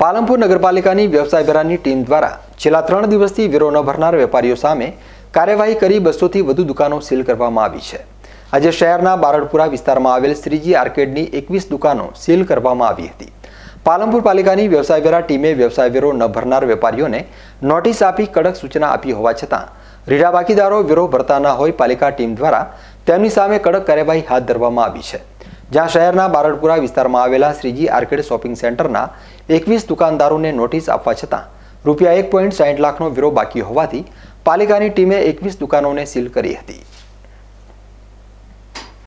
પાલનપુર નગરપાલિકાની વ્યવસાય વેરાની ટીમ દ્વારા છેલ્લા ત્રણ દિવસથી વેરો ન ભરનાર વેપારીઓ સામે કાર્યવાહી કરી બસોથી વધુ દુકાનો સીલ કરવામાં આવી છે આજે શહેરના બારડપુરા વિસ્તારમાં આવેલ શ્રીજી આર્કેડની એકવીસ દુકાનો સીલ કરવામાં આવી હતી પાલનપુર પાલિકાની વ્યવસાય વેરા ટીમે વ્યવસાય વેરો ન ભરનાર વેપારીઓને નોટિસ આપી કડક સૂચના આપી હોવા છતાં રીઢા બાકીદારો વેરો ભરતા ન હોય પાલિકા ટીમ દ્વારા તેમની સામે કડક કાર્યવાહી હાથ ધરવામાં આવી છે જ્યાં શહેરના બારડપુરા વિસ્તારમાં આવેલા શ્રીજી આર્કેડ શોપિંગ સેન્ટરના એકવીસ દુકાનદારોને નોટિસ આપવા છતાં રૂપિયા એક પોઈન્ટ સાહીઠ લાખનો વીરો બાકી હોવાથી પાલિકાની ટીમે એકવીસ દુકાનોને સીલ કરી હતી